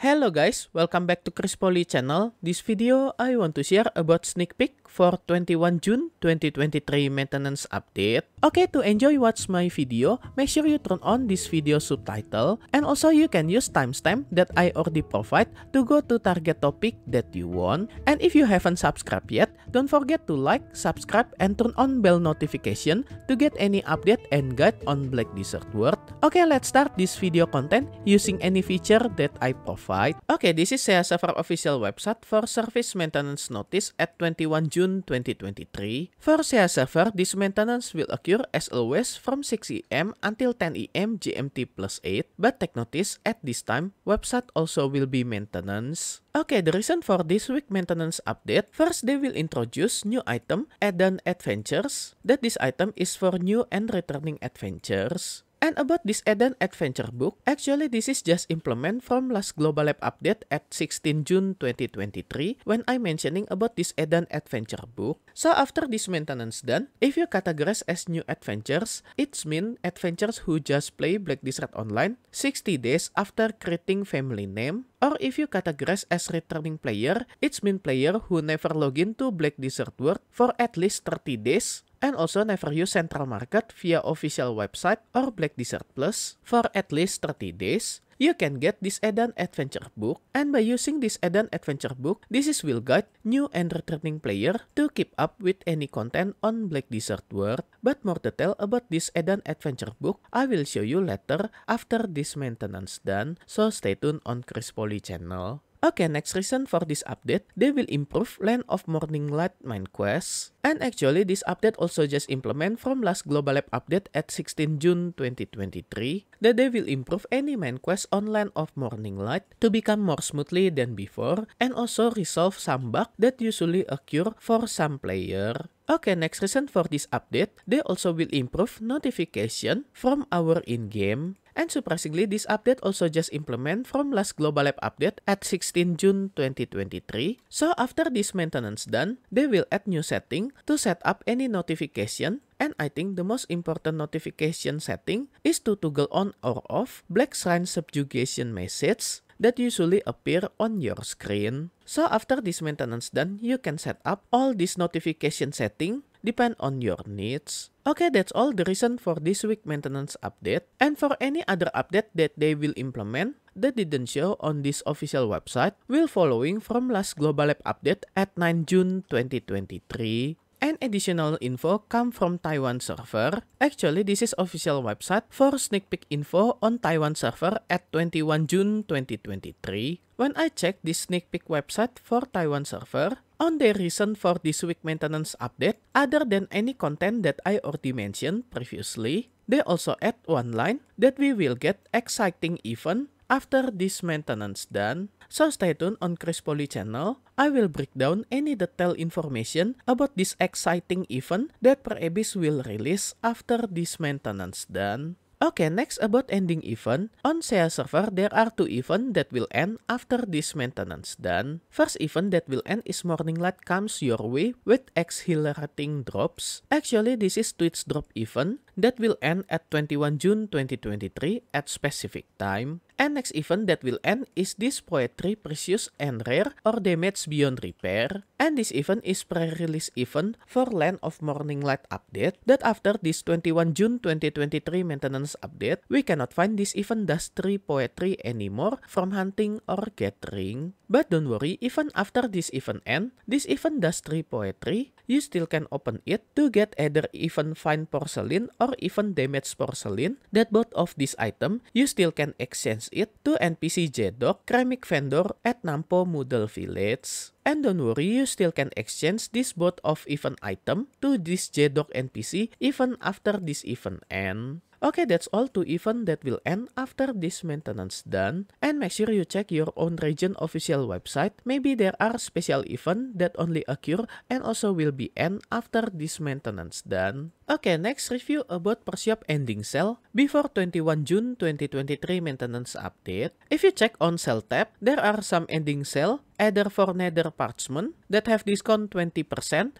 Hello guys, welcome back to Chris Poly channel. This video I want to share about sneak peek for 21 June 2023 maintenance update. Okay, to enjoy watch my video, make sure you turn on this video subtitle and also you can use timestamp that I already provide to go to target topic that you want. And if you haven't subscribed yet, don't forget to like, subscribe and turn on bell notification to get any update and guide on Black Desert World. Okay, let's start this video content using any feature that I provide. Okay, this is SESA from official website for service maintenance notice at 21 June 2023. For SESA server, this maintenance will occur as always from 6 a.m. until 10 a.m. GMT plus 8, but take notice at this time, website also will be maintenance. Okay, the reason for this week maintenance update, first they will introduce new item, add-on adventures, that this item is for new and returning adventures. And about this Eden Adventure book, actually this is just implement from last Global Lab update at 16 June 2023 when I mentioning about this Eden Adventure book. So after this maintenance done, if you categorize as new adventures, it's mean adventures who just play Black Desert Online 60 days after creating family name Or if you categorize as returning player, it's mean player who never login to Black Desert World for at least 30 days and also never use Central Market via official website or Black Desert Plus for at least 30 days. You can get this Eden adventure book, and by using this Eden adventure book, this is will guide new and returning player to keep up with any content on Black Desert World. But more detail about this Eden adventure book, I will show you later after this maintenance done, so stay tuned on Chris Poly channel. Okay, next reason for this update, they will improve Land of Morning Light main quest. And actually, this update also just implement from last Global Lab update at 16 June 2023 that they will improve any main quest on Land of Morning Light to become more smoothly than before and also resolve some bug that usually occur for some player. Okay, next reason for this update, they also will improve notification from our in-game And surprisingly, this update also just implement from last Global App update at 16 June 2023. So after this maintenance done, they will add new setting to set up any notification and I think the most important notification setting is to toggle on or off Black Shrine subjugation message that usually appear on your screen. So after this maintenance done, you can set up all this notification setting depend on your needs. Okay, that's all the reason for this week maintenance update. And for any other update that they will implement that didn't show on this official website, will following from last Global Lab update at 9 June 2023. And additional info come from Taiwan server. Actually, this is official website for sneak peek info on Taiwan server at 21 June 2023. When I check this sneak peek website for Taiwan server, on the reason for this week maintenance update other than any content that I already mentioned previously. They also add one line that we will get exciting even after this maintenance done. So stay tuned on Chris Poly channel. I will break down any detailed information about this exciting event that Per will release after this maintenance done. Okay, next about ending event. On SEA server, there are two events that will end after this maintenance done. First event that will end is morning light comes your way with exhilarating drops. Actually, this is Twitch drop event. that will end at 21 June 2023 at specific time. And next event that will end is this poetry precious and rare or damaged beyond repair. And this event is pre-release event for Land of Morning Light update that after this 21 June 2023 maintenance update, we cannot find this event Dusty poetry anymore from hunting or gathering. But don't worry, even after this event end, this event Dusty poetry, you still can open it to get either even fine porcelain or even damaged porcelain that both of this item, you still can exchange it to NPC Jedok ceramic vendor at Nampo Moodle Village. And don't worry, you still can exchange this both of event item to this Jedok NPC even after this event end. Okay, that's all to event that will end after this maintenance done. And make sure you check your own region official website. Maybe there are special event that only occur and also will be end after this maintenance done. Okay, next review about Persiap ending cell before 21 June 2023 maintenance update. If you check on cell tab, there are some ending cell either for nether parchment that have discount 20%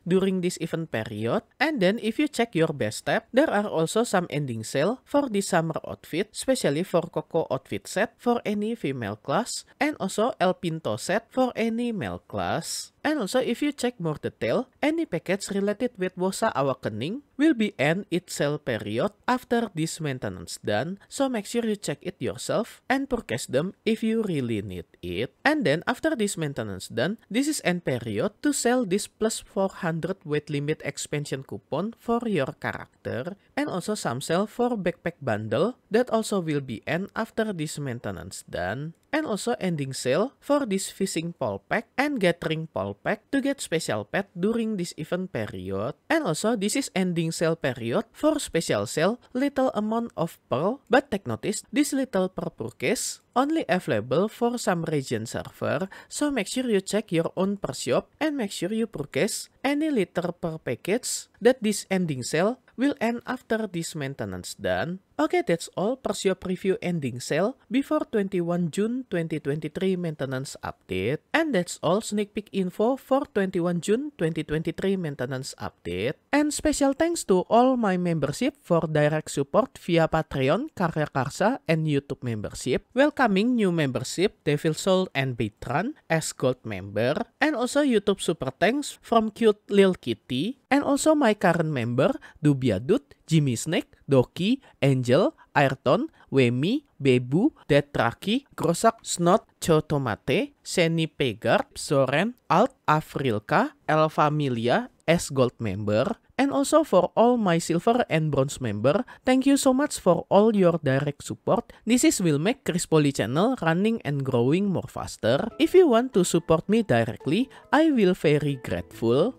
during this event period. And then if you check your best tab, there are also some ending sale for the summer outfit, especially for Coco outfit set for any female class and also El Pinto set for any male class. And also, if you check more detail, any package related with WOSA Awakening will be end its sale period after this maintenance done, so make sure you check it yourself and purchase them if you really need it. And then, after this maintenance done, this is end period to sell this plus 400 weight limit expansion coupon for your character, and also some sale for backpack bundle that also will be end after this maintenance done and also ending sale for this fishing pole pack and gathering pole pack to get special pet during this event period. And also this is ending sale period for special sale little amount of pearl but take notice this little pearl purchase only available for some region server, so make sure you check your own per shop and make sure you purchase any liter per package that this ending sale will end after this maintenance done. Okay, that's all. your preview ending sale before 21 June 2023 maintenance update. And that's all sneak peek info for 21 June 2023 maintenance update. And special thanks to all my membership for direct support via Patreon, Karya Karsa, and YouTube membership. Welcoming new membership, Devil Soul and Beatran as Gold member. And also YouTube super thanks from cute Lil Kitty. And also my current member, Dubia Dude, Jimmy Snake, Doki, Angel, Ayrton, Wemi, Bebu, Detraki, Grosak, Snot, Chotomate, Seni Pegar, Soren, Alt, Afrilka, El Familia, S Gold member, and also for all my silver and bronze member, thank you so much for all your direct support. This is will make Chris Poly channel running and growing more faster. If you want to support me directly, I will very grateful.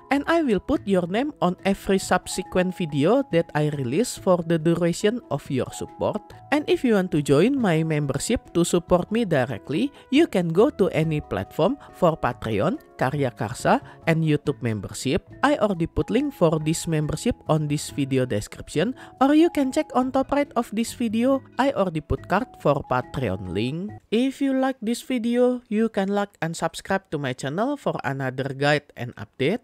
and I will put your name on every subsequent video that I release for the duration of your support. And if you want to join my membership to support me directly, you can go to any platform for Patreon, Karya Karsa, and YouTube membership. I already put link for this membership on this video description or you can check on top right of this video, I already put card for Patreon link. If you like this video, you can like and subscribe to my channel for another guide and update.